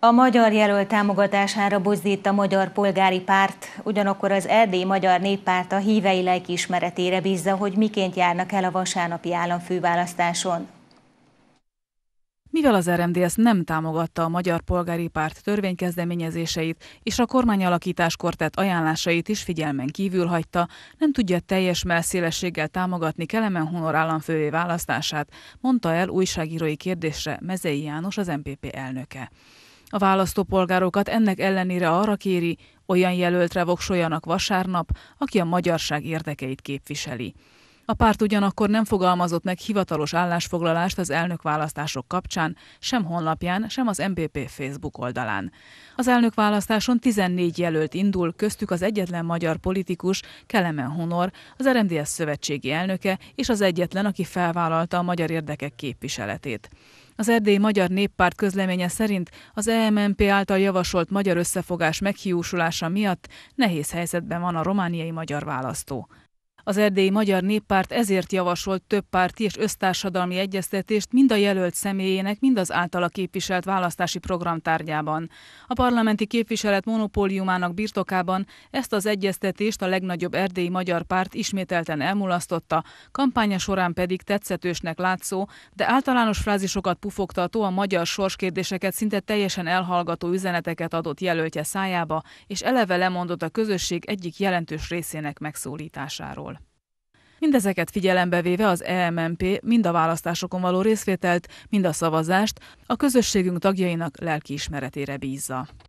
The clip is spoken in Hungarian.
A magyar jelölt támogatására buzdít a Magyar Polgári Párt, ugyanakkor az Erdély Magyar Néppárt a hívei lelkiismeretére bízza, hogy miként járnak el a vasárnapi államfőválasztáson. Mivel az RMDS nem támogatta a Magyar Polgári Párt törvénykezdeményezéseit és a kormányalakításkor tett ajánlásait is figyelmen kívül hagyta, nem tudja teljes melszélességgel támogatni Kelemen Hunor államfővé választását, mondta el újságírói kérdésre Mezei János az MPP elnöke. A választópolgárokat ennek ellenére arra kéri, olyan jelöltre voksoljanak vasárnap, aki a magyarság érdekeit képviseli. A párt ugyanakkor nem fogalmazott meg hivatalos állásfoglalást az elnökválasztások kapcsán, sem honlapján, sem az MPP Facebook oldalán. Az elnökválasztáson 14 jelölt indul, köztük az egyetlen magyar politikus, Kelemen Honor, az RMDS szövetségi elnöke és az egyetlen, aki felvállalta a magyar érdekek képviseletét. Az erdélyi Magyar Néppárt közleménye szerint az EMNP által javasolt magyar összefogás meghiúsulása miatt nehéz helyzetben van a romániai magyar választó. Az erdélyi Magyar Néppárt ezért javasolt több párti és össztársadalmi egyeztetést mind a jelölt személyének, mind az általa képviselt választási tárgyában. A parlamenti képviselet monopóliumának birtokában ezt az egyeztetést a legnagyobb erdélyi magyar párt ismételten elmulasztotta, kampánya során pedig tetszetősnek látszó, de általános frázisokat pufogtató a magyar sorskérdéseket szinte teljesen elhallgató üzeneteket adott jelöltje szájába, és eleve lemondott a közösség egyik jelentős részének megszólításáról. Mindezeket figyelembe véve az EMMP mind a választásokon való részvételt, mind a szavazást a közösségünk tagjainak lelkiismeretére bízza.